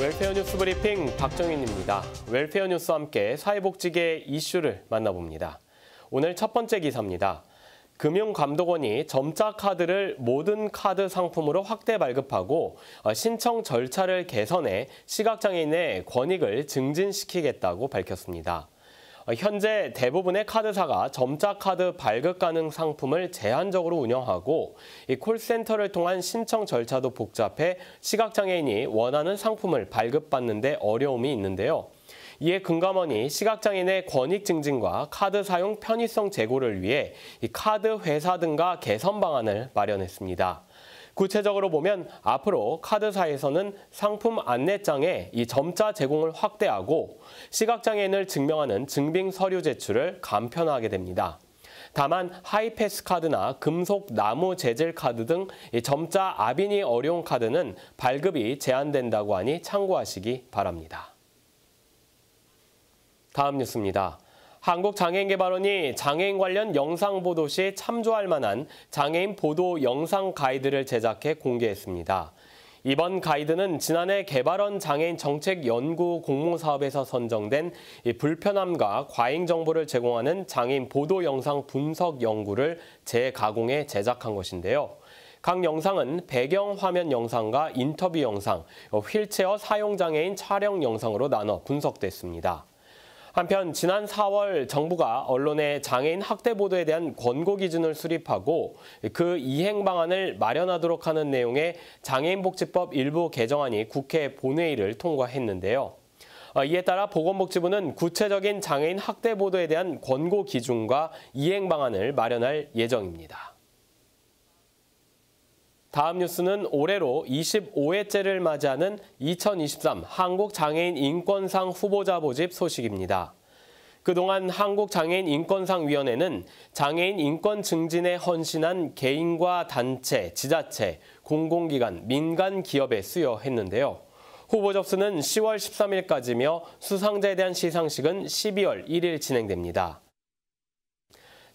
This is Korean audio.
웰페어 뉴스 브리핑 박정인입니다. 웰페어 뉴스와 함께 사회복지계 이슈를 만나봅니다. 오늘 첫 번째 기사입니다. 금융감독원이 점자 카드를 모든 카드 상품으로 확대 발급하고 어, 신청 절차를 개선해 시각장애인의 권익을 증진시키겠다고 밝혔습니다. 어, 현재 대부분의 카드사가 점자 카드 발급 가능 상품을 제한적으로 운영하고 콜센터를 통한 신청 절차도 복잡해 시각장애인이 원하는 상품을 발급받는데 어려움이 있는데요. 이에 금감원이 시각장애인의 권익 증진과 카드 사용 편의성 제고를 위해 카드 회사 등과 개선 방안을 마련했습니다. 구체적으로 보면 앞으로 카드사에서는 상품 안내장에 이 점자 제공을 확대하고 시각장애인을 증명하는 증빙 서류 제출을 간편화하게 됩니다. 다만 하이패스 카드나 금속 나무 재질 카드 등 점자 아빈이 어려운 카드는 발급이 제한된다고 하니 참고하시기 바랍니다. 다음 뉴스입니다. 한국장애인개발원이 장애인 관련 영상 보도 시 참조할 만한 장애인 보도 영상 가이드를 제작해 공개했습니다. 이번 가이드는 지난해 개발원 장애인 정책 연구 공모 사업에서 선정된 불편함과 과잉 정보를 제공하는 장애인 보도 영상 분석 연구를 재가공해 제작한 것인데요. 각 영상은 배경 화면 영상과 인터뷰 영상, 어, 휠체어 사용 장애인 촬영 영상으로 나눠 분석됐습니다. 한편 지난 4월 정부가 언론의 장애인 학대 보도에 대한 권고 기준을 수립하고 그 이행 방안을 마련하도록 하는 내용의 장애인복지법 일부 개정안이 국회 본회의를 통과했는데요. 아, 이에 따라 보건복지부는 구체적인 장애인 학대 보도에 대한 권고 기준과 이행 방안을 마련할 예정입니다. 다음 뉴스는 올해로 25회째를 맞이하는 2023 한국장애인 인권상 후보자 모집 소식입니다. 그동안 한국장애인 인권상위원회는 장애인 인권 증진에 헌신한 개인과 단체, 지자체, 공공기관, 민간 기업에 수여했는데요. 후보 접수는 10월 13일까지며 수상자에 대한 시상식은 12월 1일 진행됩니다.